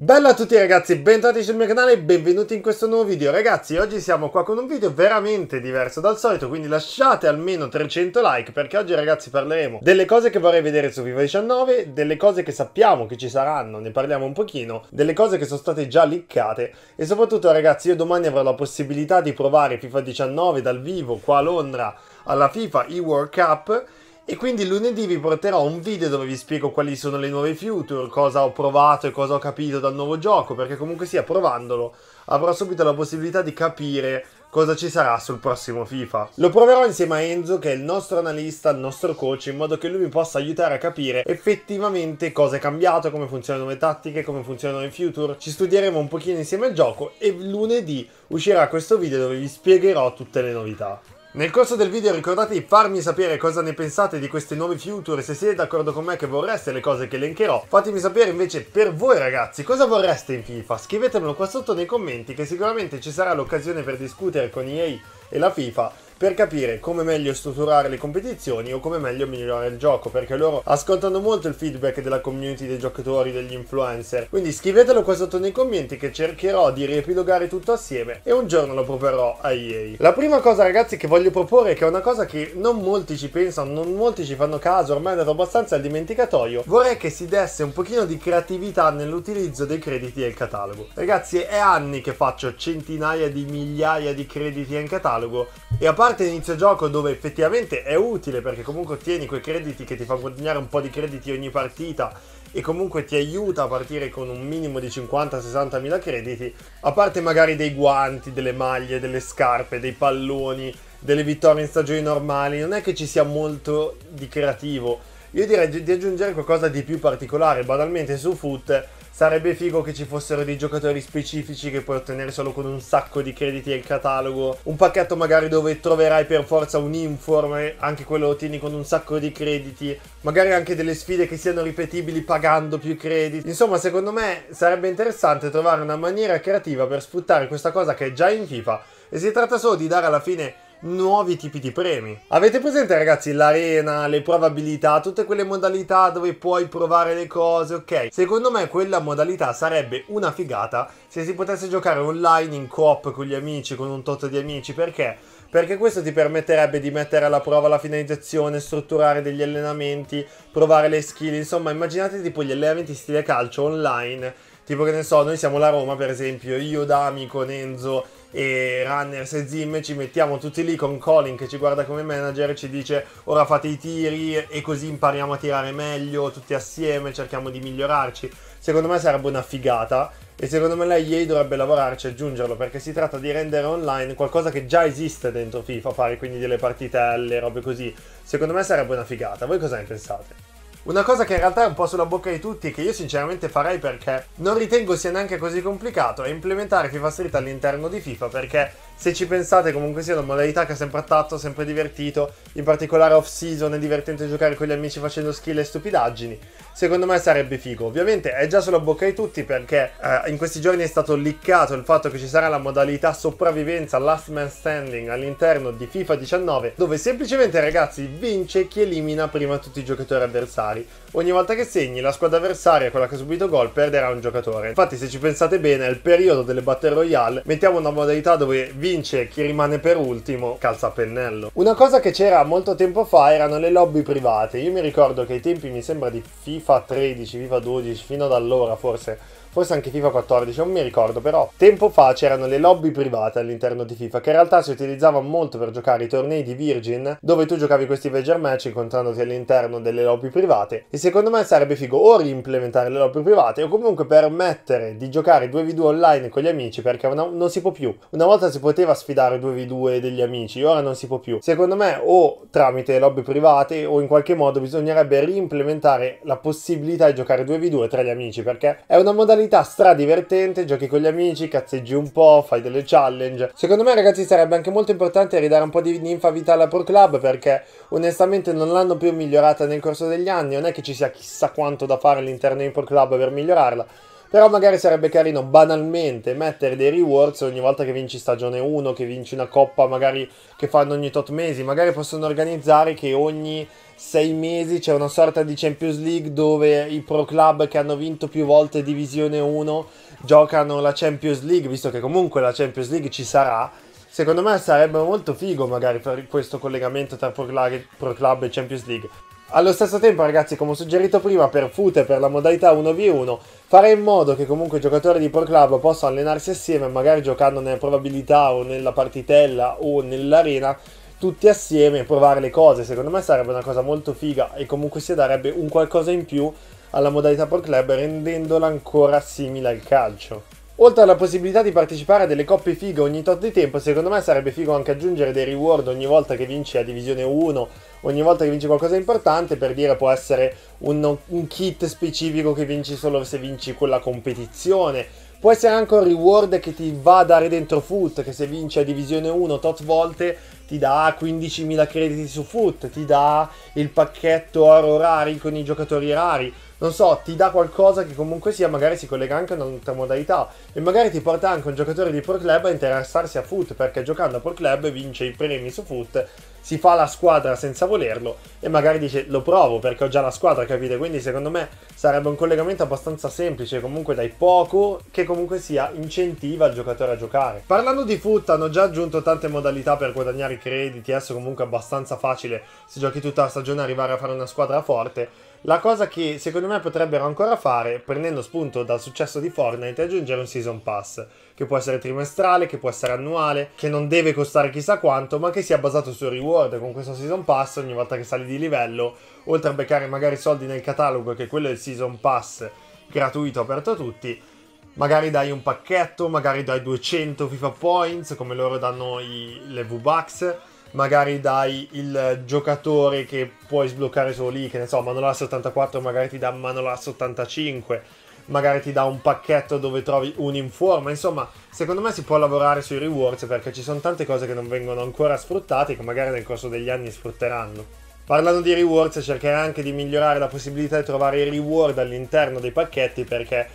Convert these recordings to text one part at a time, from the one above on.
Bella a tutti ragazzi, bentornati sul mio canale e benvenuti in questo nuovo video. Ragazzi, oggi siamo qua con un video veramente diverso dal solito, quindi lasciate almeno 300 like perché oggi ragazzi parleremo delle cose che vorrei vedere su FIFA 19, delle cose che sappiamo che ci saranno, ne parliamo un pochino, delle cose che sono state già liccate e soprattutto ragazzi io domani avrò la possibilità di provare FIFA 19 dal vivo qua a Londra alla FIFA e World Cup e quindi lunedì vi porterò un video dove vi spiego quali sono le nuove future, cosa ho provato e cosa ho capito dal nuovo gioco, perché comunque sia provandolo avrò subito la possibilità di capire cosa ci sarà sul prossimo FIFA. Lo proverò insieme a Enzo che è il nostro analista, il nostro coach, in modo che lui mi possa aiutare a capire effettivamente cosa è cambiato, come funzionano le tattiche, come funzionano i future. Ci studieremo un pochino insieme al gioco e lunedì uscirà questo video dove vi spiegherò tutte le novità. Nel corso del video ricordate di farmi sapere cosa ne pensate di questi nuovi future, se siete d'accordo con me che vorreste le cose che elencherò. Fatemi sapere invece per voi ragazzi cosa vorreste in FIFA, scrivetemelo qua sotto nei commenti che sicuramente ci sarà l'occasione per discutere con EA e la FIFA per capire come meglio strutturare le competizioni o come meglio migliorare il gioco, perché loro ascoltano molto il feedback della community dei giocatori, degli influencer. Quindi scrivetelo qua sotto nei commenti che cercherò di riepilogare tutto assieme e un giorno lo proverò a EA. La prima cosa ragazzi che voglio proporre, che è una cosa che non molti ci pensano, non molti ci fanno caso, ormai è andato abbastanza al dimenticatoio, vorrei che si desse un pochino di creatività nell'utilizzo dei crediti del catalogo. Ragazzi è anni che faccio centinaia di migliaia di crediti in catalogo e a parte parte di inizio gioco dove effettivamente è utile perché comunque ottieni quei crediti che ti fa guadagnare un po' di crediti ogni partita e comunque ti aiuta a partire con un minimo di 50-60 mila crediti, a parte magari dei guanti, delle maglie, delle scarpe, dei palloni, delle vittorie in stagioni normali, non è che ci sia molto di creativo. Io direi di aggiungere qualcosa di più particolare, banalmente su Foot Sarebbe figo che ci fossero dei giocatori specifici che puoi ottenere solo con un sacco di crediti e catalogo. Un pacchetto magari dove troverai per forza un inform, anche quello lo tieni con un sacco di crediti. Magari anche delle sfide che siano ripetibili pagando più crediti. Insomma, secondo me sarebbe interessante trovare una maniera creativa per sfruttare questa cosa che è già in FIFA. E si tratta solo di dare alla fine nuovi tipi di premi. Avete presente ragazzi l'arena, le probabilità, tutte quelle modalità dove puoi provare le cose, ok? Secondo me quella modalità sarebbe una figata se si potesse giocare online in coop con gli amici, con un tot di amici, perché? Perché questo ti permetterebbe di mettere alla prova la finalizzazione, strutturare degli allenamenti, provare le skill, insomma immaginate tipo gli allenamenti stile calcio online, tipo che ne so, noi siamo la Roma per esempio, io Dami, con Enzo, e Runners e Zim ci mettiamo tutti lì con Colin che ci guarda come manager e ci dice ora fate i tiri e così impariamo a tirare meglio tutti assieme, cerchiamo di migliorarci. Secondo me sarebbe una figata e secondo me lei EA dovrebbe lavorarci e aggiungerlo perché si tratta di rendere online qualcosa che già esiste dentro FIFA, fare quindi delle partitelle, robe così. Secondo me sarebbe una figata. Voi cosa ne pensate? Una cosa che in realtà è un po' sulla bocca di tutti e che io sinceramente farei perché non ritengo sia neanche così complicato è implementare FIFA Street all'interno di FIFA perché se ci pensate comunque sia una modalità che ha sempre attratto, sempre divertito, in particolare off season è divertente giocare con gli amici facendo skill e stupidaggini, secondo me sarebbe figo. Ovviamente è già sulla bocca di tutti perché eh, in questi giorni è stato liccato il fatto che ci sarà la modalità sopravvivenza last man standing all'interno di FIFA 19 dove semplicemente ragazzi vince chi elimina prima tutti i giocatori avversari. Ogni volta che segni la squadra avversaria, quella che ha subito gol, perderà un giocatore. Infatti se ci pensate bene, è il periodo delle Battle Royale, mettiamo una modalità dove vince vince chi rimane per ultimo calza pennello. Una cosa che c'era molto tempo fa erano le lobby private. Io mi ricordo che ai tempi mi sembra di FIFA 13, FIFA 12, fino ad allora forse forse anche FIFA 14, non mi ricordo però, tempo fa c'erano le lobby private all'interno di FIFA che in realtà si utilizzavano molto per giocare i tornei di Virgin dove tu giocavi questi wager match incontrandoti all'interno delle lobby private e secondo me sarebbe figo o reimplementare le lobby private o comunque permettere di giocare 2v2 online con gli amici perché una, non si può più. Una volta si poteva sfidare 2v2 degli amici, ora non si può più. Secondo me o tramite lobby private o in qualche modo bisognerebbe reimplementare la possibilità di giocare 2v2 tra gli amici perché è una modalità modalità stradivertente, giochi con gli amici, cazzeggi un po', fai delle challenge. Secondo me ragazzi sarebbe anche molto importante ridare un po' di ninfa vita alla Pro Club perché onestamente non l'hanno più migliorata nel corso degli anni, non è che ci sia chissà quanto da fare all'interno di Pro Club per migliorarla però magari sarebbe carino banalmente mettere dei rewards ogni volta che vinci stagione 1, che vinci una coppa magari che fanno ogni tot mesi, magari possono organizzare che ogni 6 mesi c'è una sorta di Champions League dove i pro club che hanno vinto più volte Divisione 1 giocano la Champions League, visto che comunque la Champions League ci sarà. Secondo me sarebbe molto figo magari per questo collegamento tra pro club e Champions League. Allo stesso tempo, ragazzi, come ho suggerito prima, per FUT e per la modalità 1v1, fare in modo che comunque i giocatori di Pro Club possano allenarsi assieme, magari giocando nelle probabilità o nella partitella o nell'arena, tutti assieme e provare le cose. Secondo me sarebbe una cosa molto figa e comunque si darebbe un qualcosa in più alla modalità Pro Club rendendola ancora simile al calcio. Oltre alla possibilità di partecipare a delle coppe fighe ogni tot di tempo, secondo me sarebbe figo anche aggiungere dei reward ogni volta che vinci la divisione 1, ogni volta che vinci qualcosa di importante, per dire può essere un, un kit specifico che vinci solo se vinci quella competizione, Può essere anche un reward che ti va a dare dentro foot, che se vinci a divisione 1 tot volte ti dà 15.000 crediti su foot, ti dà il pacchetto oro rari con i giocatori rari, non so, ti dà qualcosa che comunque sia, magari si collega anche a un'altra modalità e magari ti porta anche un giocatore di Pro Club a interessarsi a foot perché giocando a Pro Club vince i premi su foot, si fa la squadra senza volerlo e magari dice lo provo perché ho già la squadra, capite? Quindi secondo me sarebbe un collegamento abbastanza semplice, comunque dai poco che comunque sia incentiva il giocatore a giocare. Parlando di foot hanno già aggiunto tante modalità per guadagnare i crediti, adesso comunque è abbastanza facile se giochi tutta la stagione arrivare a fare una squadra forte. La cosa che secondo me potrebbero ancora fare, prendendo spunto dal successo di Fortnite, è aggiungere un season pass, che può essere trimestrale, che può essere annuale, che non deve costare chissà quanto, ma che sia basato sul reward. Con questo season pass, ogni volta che sali di livello, oltre a beccare magari soldi nel catalogo, che quello è il season pass gratuito aperto a tutti, Magari dai un pacchetto, magari dai 200 FIFA Points, come loro danno i, le V-Bucks. Magari dai il giocatore che puoi sbloccare solo lì, che ne so, Manolas 84, magari ti dà Manolas 85 magari ti dà un pacchetto dove trovi un informa. Insomma, secondo me si può lavorare sui rewards perché ci sono tante cose che non vengono ancora sfruttate e che magari nel corso degli anni sfrutteranno. Parlando di rewards, cercherai anche di migliorare la possibilità di trovare i reward all'interno dei pacchetti perché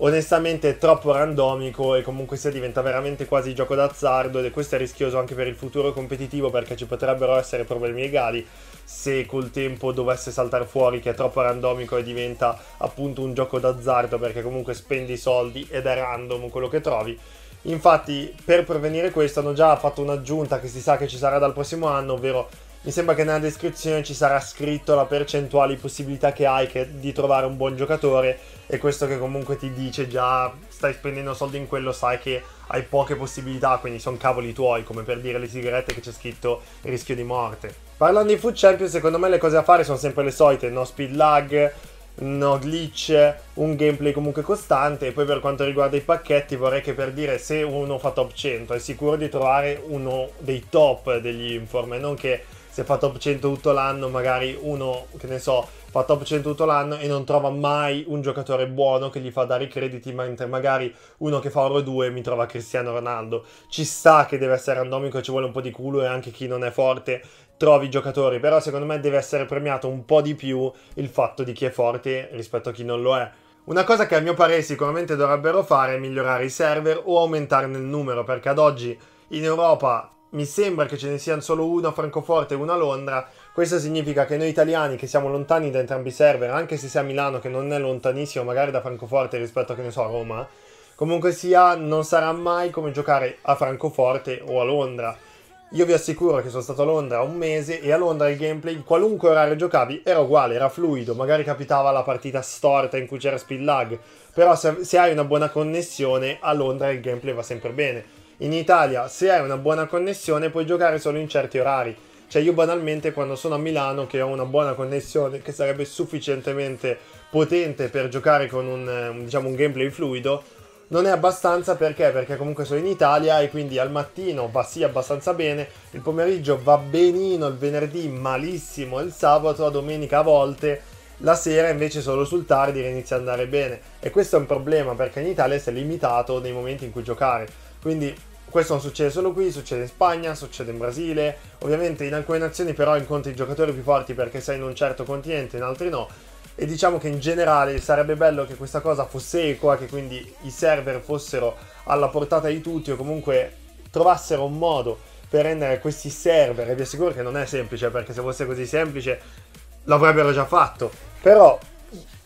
onestamente è troppo randomico e comunque sia diventa veramente quasi gioco d'azzardo ed è questo è rischioso anche per il futuro competitivo perché ci potrebbero essere problemi legali se col tempo dovesse saltare fuori che è troppo randomico e diventa appunto un gioco d'azzardo perché comunque spendi i soldi ed è random quello che trovi. Infatti per prevenire questo hanno già fatto un'aggiunta che si sa che ci sarà dal prossimo anno, ovvero mi sembra che nella descrizione ci sarà scritto la percentuale di possibilità che hai che, di trovare un buon giocatore e questo che comunque ti dice già stai spendendo soldi in quello, sai che hai poche possibilità, quindi sono cavoli tuoi, come per dire le sigarette che c'è scritto rischio di morte. Parlando di Food Champion, secondo me le cose a fare sono sempre le solite, no speed lag, no glitch, un gameplay comunque costante e poi per quanto riguarda i pacchetti vorrei che per dire se uno fa top 100 è sicuro di trovare uno dei top degli informe, non che se fa top 100 tutto l'anno, magari uno, che ne so, fa top 100 tutto l'anno e non trova mai un giocatore buono che gli fa dare i crediti, mentre magari uno che fa oro 2 mi trova Cristiano Ronaldo. Ci sa che deve essere randomico, ci vuole un po' di culo e anche chi non è forte trovi i giocatori, però secondo me deve essere premiato un po' di più il fatto di chi è forte rispetto a chi non lo è. Una cosa che a mio parere sicuramente dovrebbero fare è migliorare i server o aumentarne il numero, perché ad oggi in Europa mi sembra che ce ne siano solo uno a Francoforte e uno a Londra. Questo significa che noi italiani che siamo lontani da entrambi i server, anche se siamo a Milano, che non è lontanissimo magari da Francoforte rispetto a che ne so a Roma, comunque sia, non sarà mai come giocare a Francoforte o a Londra. Io vi assicuro che sono stato a Londra un mese e a Londra il gameplay, in qualunque orario giocavi, era uguale, era fluido. Magari capitava la partita storta in cui c'era speed lag, però se, se hai una buona connessione a Londra il gameplay va sempre bene in Italia, se hai una buona connessione, puoi giocare solo in certi orari. Cioè, io banalmente, quando sono a Milano, che ho una buona connessione, che sarebbe sufficientemente potente per giocare con un, eh, diciamo, un gameplay fluido, non è abbastanza perché? Perché comunque sono in Italia e quindi al mattino va sì abbastanza bene, il pomeriggio va benino il venerdì, malissimo il sabato, la domenica a volte, la sera invece solo sul tardi inizia ad andare bene. E questo è un problema perché in Italia si è limitato nei momenti in cui giocare. Quindi questo non succede solo qui, succede in Spagna, succede in Brasile. Ovviamente in alcune nazioni però incontri i giocatori più forti perché sei in un certo continente, in altri no. E diciamo che in generale sarebbe bello che questa cosa fosse equa, che quindi i server fossero alla portata di tutti o comunque trovassero un modo per rendere questi server, e vi assicuro che non è semplice perché se fosse così semplice l'avrebbero già fatto. Però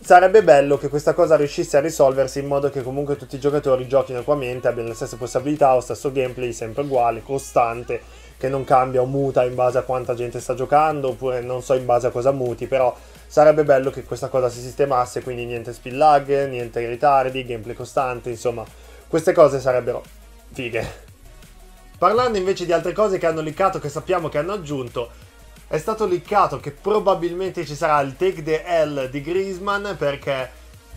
sarebbe bello che questa cosa riuscisse a risolversi in modo che comunque tutti i giocatori giochino equamente, abbiano le stesse possibilità, lo stesso gameplay sempre uguale, costante, che non cambia o muta in base a quanta gente sta giocando, oppure non so in base a cosa muti, però sarebbe bello che questa cosa si sistemasse, quindi niente spill lag, niente ritardi, gameplay costante, insomma, queste cose sarebbero fighe. Parlando invece di altre cose che hanno liccato, che sappiamo che hanno aggiunto, è stato liccato che probabilmente ci sarà il take the L di Griezmann perché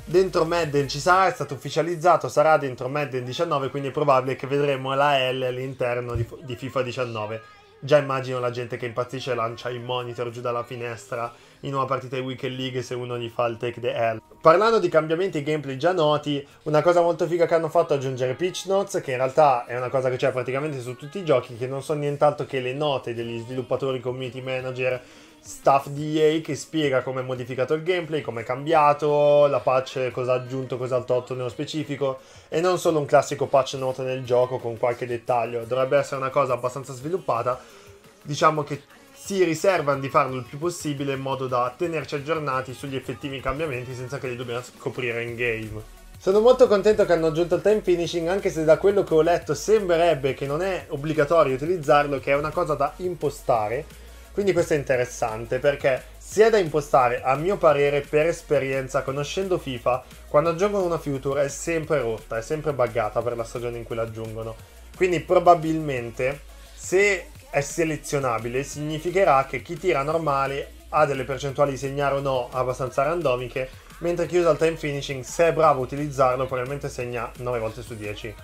dentro Madden ci sarà, è stato ufficializzato, sarà dentro Madden 19, quindi è probabile che vedremo la L all'interno di, di FIFA 19. Già immagino la gente che impazzisce e lancia il monitor giù dalla finestra in una partita di Weekend League se uno gli fa il take the L. Parlando di cambiamenti gameplay già noti, una cosa molto figa che hanno fatto è aggiungere pitch notes, che in realtà è una cosa che c'è praticamente su tutti i giochi, che non sono nient'altro che le note degli sviluppatori community manager staff di EA che spiega come è modificato il gameplay, come è cambiato, la patch, cosa ha aggiunto, cosa ha tolto nello specifico e non solo un classico patch note nel gioco con qualche dettaglio, dovrebbe essere una cosa abbastanza sviluppata, diciamo che si riservano di farlo il più possibile in modo da tenerci aggiornati sugli effettivi cambiamenti senza che li dobbiamo scoprire in game. Sono molto contento che hanno aggiunto il time finishing, anche se da quello che ho letto sembrerebbe che non è obbligatorio utilizzarlo, che è una cosa da impostare quindi questo è interessante perché si è da impostare, a mio parere, per esperienza, conoscendo FIFA, quando aggiungono una future è sempre rotta, è sempre buggata per la stagione in cui l'aggiungono. Quindi probabilmente se è selezionabile significherà che chi tira normale ha delle percentuali di segnare o no abbastanza randomiche, mentre chi usa il time finishing, se è bravo a utilizzarlo, probabilmente segna 9 volte su 10.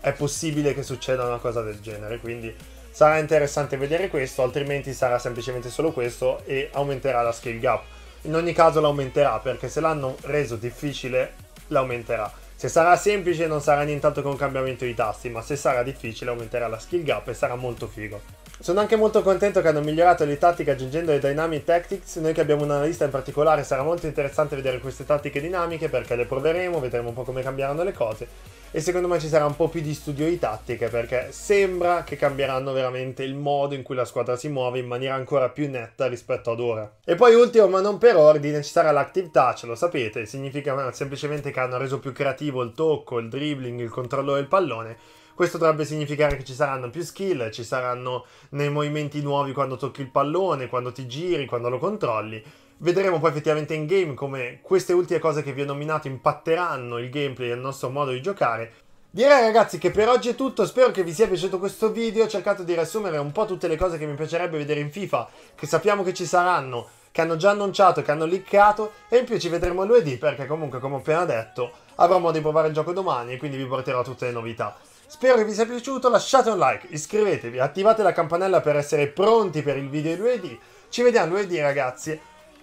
È possibile che succeda una cosa del genere, quindi Sarà interessante vedere questo, altrimenti sarà semplicemente solo questo e aumenterà la skill gap. In ogni caso l'aumenterà perché se l'hanno reso difficile l'aumenterà. Se sarà semplice non sarà nient'altro che un cambiamento di tasti, ma se sarà difficile aumenterà la skill gap e sarà molto figo. Sono anche molto contento che hanno migliorato le tattiche aggiungendo le Dynamic Tactics. Noi che abbiamo un analista in particolare sarà molto interessante vedere queste tattiche dinamiche perché le proveremo, vedremo un po' come cambieranno le cose. E secondo me ci sarà un po' più di studio di tattiche perché sembra che cambieranno veramente il modo in cui la squadra si muove in maniera ancora più netta rispetto ad ora. E poi ultimo ma non per ordine ci sarà l'Active Touch, lo sapete, significa semplicemente che hanno reso più creativo il tocco, il dribbling, il controllo del pallone questo dovrebbe significare che ci saranno più skill, ci saranno nei movimenti nuovi quando tocchi il pallone, quando ti giri, quando lo controlli. Vedremo poi effettivamente in game come queste ultime cose che vi ho nominato impatteranno il gameplay e il nostro modo di giocare. Direi ragazzi che per oggi è tutto, spero che vi sia piaciuto questo video, ho cercato di riassumere un po' tutte le cose che mi piacerebbe vedere in FIFA, che sappiamo che ci saranno, che hanno già annunciato, che hanno leakato e in più ci vedremo lunedì perché comunque come ho appena detto avrò modo di provare il gioco domani e quindi vi porterò tutte le novità. Spero che vi sia piaciuto, lasciate un like, iscrivetevi, attivate la campanella per essere pronti per il video di lunedì. Ci vediamo lunedì ragazzi,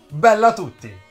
bella a tutti!